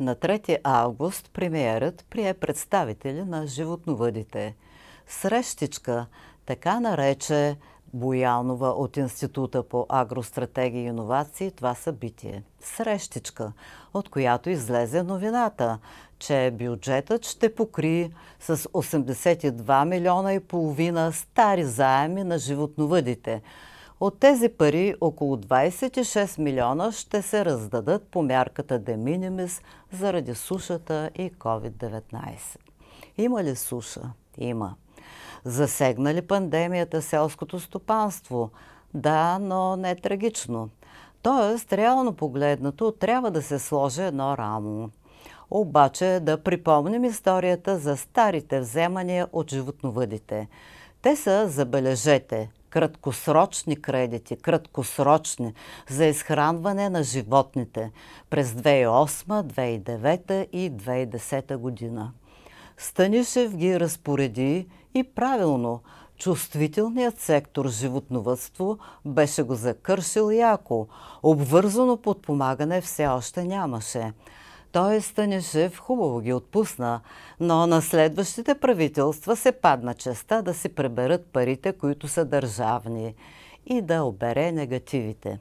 На 3 август премиерът прие представители на животновъдите. Срещичка така нарече Боянова от Института по агростратегия и иновации това събитие. Срещичка, от която излезе новината, че бюджетът ще покри с 82 милиона и половина стари заеми на животновъдите – от тези пари около 26 милиона ще се раздадат по мярката De Minimis заради сушата и COVID-19. Има ли суша? Има. Засегна ли пандемията селското стопанство? Да, но не е трагично. Тоест, реално погледнато, трябва да се сложи едно рамо. Обаче да припомним историята за старите вземания от животновъдите. Те са, забележете, краткосрочни кредити, краткосрочни, за изхранване на животните през 2008, 2009 и 2010 година. Станишев ги разпореди и правилно чувствителният сектор животновътство беше го закършил яко. Обвързано подпомагане все още нямаше. Той е Станишев хубаво ги отпусна, но на следващите правителства се падна честа да си преберат парите, които са държавни и да обере негативите.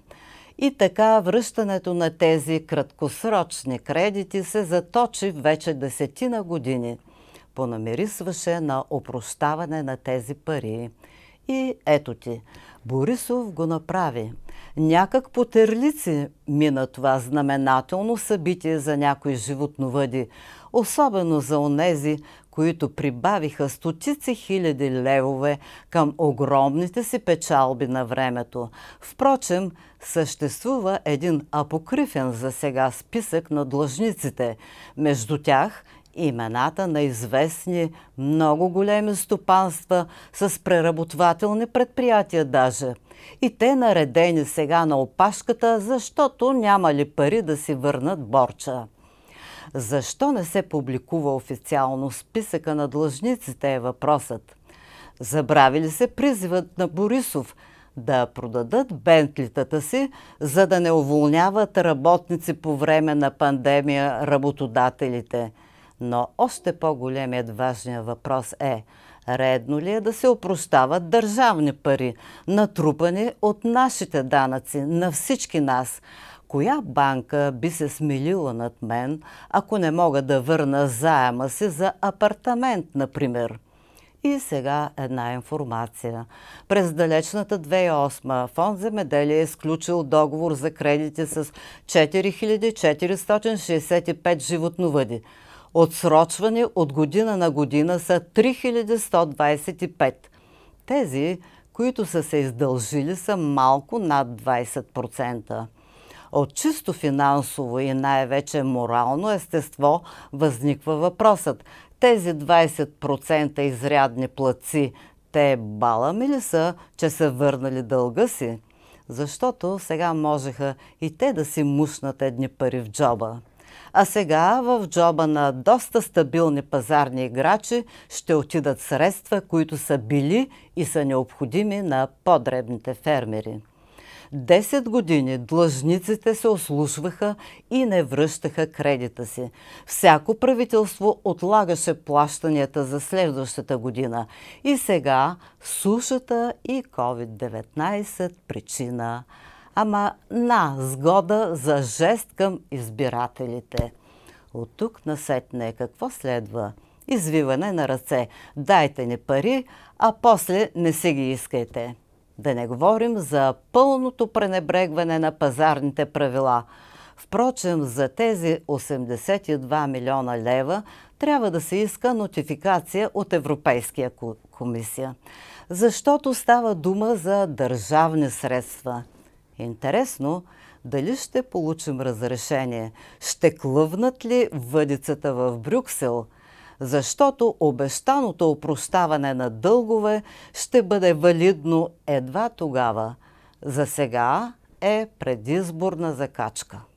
И така връщането на тези краткосрочни кредити се заточи вече десетина години. Понамирисваше на опрощаване на тези пари. И ето ти, Борисов го направи. Някак по терлици мина това знаменателно събитие за някои животновъди, особено за онези, които прибавиха стотици хиляди левове към огромните си печалби на времето. Впрочем, съществува един апокрифен за сега списък на длъжниците. Между тях имената на известни много големи стопанства с преработвателни предприятия даже. И те наредени сега на опашката, защото нямали пари да си върнат борча. Защо не се публикува официално списъка на длъжниците е въпросът. Забрави ли се призивът на Борисов – да продадат бентлитата си, за да не уволняват работници по време на пандемия работодателите – но още по-големият важния въпрос е редно ли е да се опрощават държавни пари, натрупани от нашите данъци, на всички нас? Коя банка би се смилила над мен, ако не мога да върна заема си за апартамент, например? И сега една информация. През далечната 2008 Фонд Земеделие е изключил договор за кредити с 4465 животновъди – отсрочвани от година на година са 3125. Тези, които са се издължили, са малко над 20%. От чисто финансово и най-вече морално естество възниква въпросът. Тези 20% изрядни плаци, те балами ли са, че са върнали дълга си? Защото сега можеха и те да си мушнат едни пари в джоба. А сега в джоба на доста стабилни пазарни играчи ще отидат средства, които са били и са необходими на подребните фермери. Десет години длъжниците се ослушваха и не връщаха кредита си. Всяко правителство отлагаше плащанията за следващата година. И сега сушата и COVID-19 причина ама на сгода за жест към избирателите. От тук на сетне какво следва? Извиване на ръце. Дайте ни пари, а после не си ги искайте. Да не говорим за пълното пренебрегване на пазарните правила. Впрочем, за тези 82 милиона лева трябва да се иска нотификация от Европейския комисия. Защото става дума за държавни средства – Интересно, дали ще получим разрешение? Ще клъвнат ли въдицата в Брюксел? Защото обещаното опрощаване на дългове ще бъде валидно едва тогава. За сега е предизборна закачка.